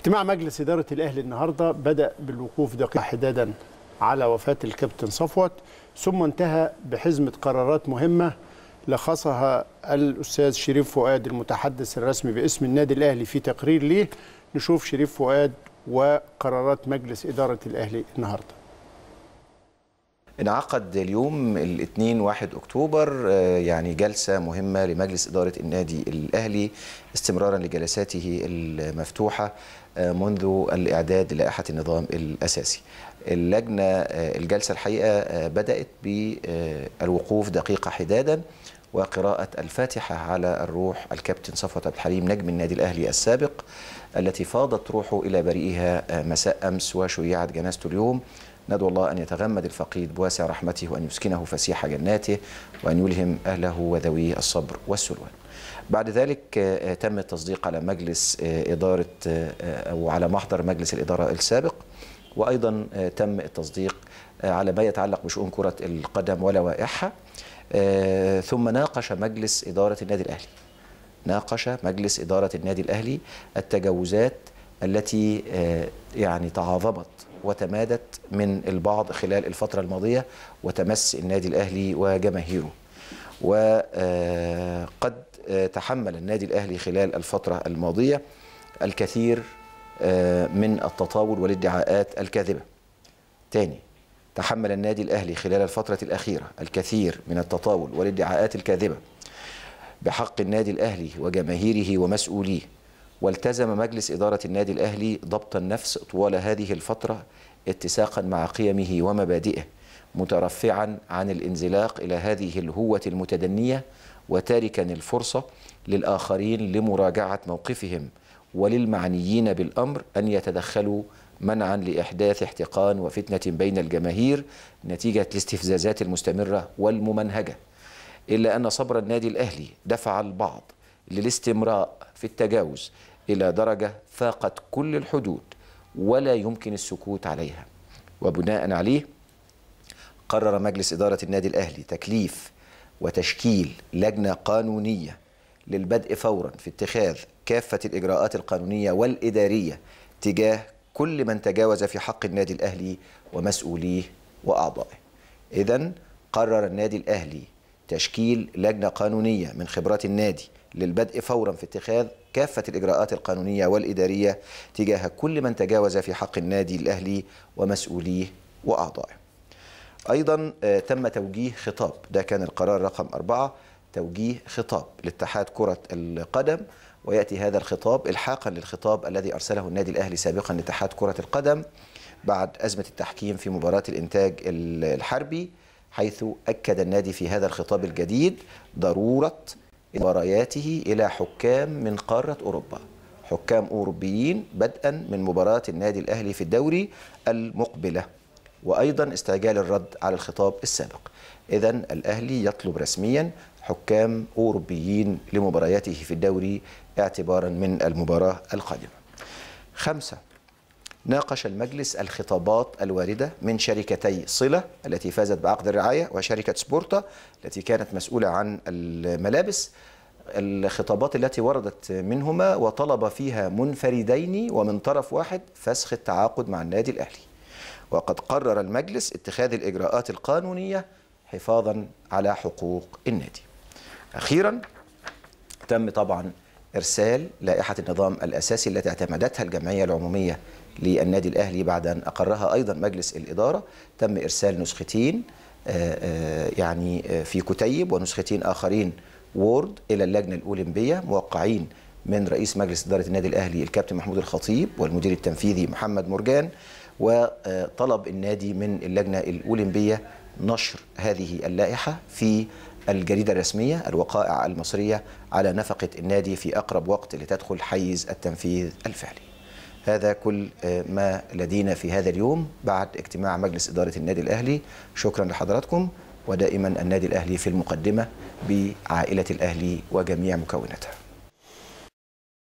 اجتماع مجلس إدارة الأهلي النهاردة بدأ بالوقوف دقيقة حدادا على وفاة الكابتن صفوت ثم انتهى بحزمة قرارات مهمة لخصها الأستاذ شريف فؤاد المتحدث الرسمي باسم النادي الأهلي في تقرير ليه نشوف شريف فؤاد وقرارات مجلس إدارة الأهلي النهارده انعقد اليوم الاثنين 1 اكتوبر آه، يعني جلسه مهمه لمجلس اداره النادي الاهلي استمرارا لجلساته المفتوحه آه، منذ الاعداد لائحه النظام الاساسي. اللجنه آه، الجلسه الحقيقه بدات بالوقوف دقيقه حدادا وقراءة الفاتحة على الروح الكابتن صفوت عبد الحليم نجم النادي الأهلي السابق التي فاضت روحه إلى بريئها مساء أمس وشيعت جنازته اليوم ندعو الله أن يتغمد الفقيد بواسع رحمته وأن يسكنه فسيح جناته وأن يلهم أهله وذويه الصبر والسلوان بعد ذلك آه، آه، تم التصديق على مجلس آه، إدارة أو على محضر مجلس الإدارة السابق وأيضا تم التصديق على ما يتعلق بشؤون كرة القدم ولوائحها ثم ناقش مجلس إدارة النادي الأهلي ناقش مجلس إدارة النادي الأهلي التجاوزات التي آه، يعني تعاظمت وتمادت من البعض خلال الفترة الماضية وتمس النادي الأهلي وجماهيره وقد آه، آه، تحمل النادي الأهلي خلال الفترة الماضية الكثير من التطاول والادعاءات الكاذبة تاني تحمل النادي الأهلي خلال الفترة الأخيرة الكثير من التطاول والادعاءات الكاذبة بحق النادي الأهلي وجماهيره ومسؤوليه والتزم مجلس إدارة النادي الأهلي ضبط النفس طوال هذه الفترة اتساقا مع قيمه ومبادئه مترفعا عن الانزلاق إلى هذه الهوة المتدنية وتاركا الفرصة للآخرين لمراجعة موقفهم وللمعنيين بالأمر أن يتدخلوا منعا لإحداث احتقان وفتنة بين الجماهير نتيجة الاستفزازات المستمرة والممنهجة إلا أن صبر النادي الأهلي دفع البعض للاستمراء في التجاوز إلى درجة فاقت كل الحدود ولا يمكن السكوت عليها وبناء عليه قرر مجلس إدارة النادي الأهلي تكليف وتشكيل لجنة قانونية للبدء فورا في اتخاذ كافة الإجراءات القانونية والإدارية تجاه كل من تجاوز في حق النادي الأهلي ومسؤوليه وأعضائه إذا قرر النادي الأهلي تشكيل لجنة قانونية من خبرات النادي للبدء فورا في اتخاذ كافة الإجراءات القانونية والإدارية تجاه كل من تجاوز في حق النادي الأهلي ومسؤوليه وأعضائه أيضا آه، تم توجيه خطاب ده كان القرار رقم أربعة توجيه خطاب لاتحاد كرة القدم ويأتي هذا الخطاب إلحاقا للخطاب الذي أرسله النادي الأهلي سابقا لاتحاد كرة القدم بعد أزمة التحكيم في مباراة الإنتاج الحربي حيث أكد النادي في هذا الخطاب الجديد ضرورة مبارياته إلى حكام من قارة أوروبا حكام أوروبيين بدءا من مباراة النادي الأهلي في الدوري المقبلة وأيضا استعجال الرد على الخطاب السابق إذا الأهلي يطلب رسميا حكام أوروبيين لمبارياته في الدوري اعتبارا من المباراة القادمة خمسة ناقش المجلس الخطابات الواردة من شركتي صلة التي فازت بعقد الرعاية وشركة سبورتا التي كانت مسؤولة عن الملابس الخطابات التي وردت منهما وطلب فيها منفردين ومن طرف واحد فسخ التعاقد مع النادي الأهلي وقد قرر المجلس اتخاذ الإجراءات القانونية حفاظا على حقوق النادي أخيرا تم طبعا إرسال لائحة النظام الأساسي التي اعتمدتها الجمعية العمومية للنادي الأهلي بعد أن أقرها أيضا مجلس الإدارة تم إرسال نسختين آه، آه، يعني آه، في كتيب ونسختين آخرين وورد إلى اللجنة الأولمبية موقعين من رئيس مجلس إدارة النادي الأهلي الكابتن محمود الخطيب والمدير التنفيذي محمد مرجان وطلب النادي من اللجنة الأولمبية نشر هذه اللائحة في الجريدة الرسمية الوقائع المصرية على نفقة النادي في أقرب وقت لتدخل حيز التنفيذ الفعلي هذا كل آه، ما لدينا في هذا اليوم بعد اجتماع مجلس إدارة النادي الأهلي شكرا لحضراتكم ودائما النادي الأهلي في المقدمة بعائلة الأهلي وجميع مكوناتها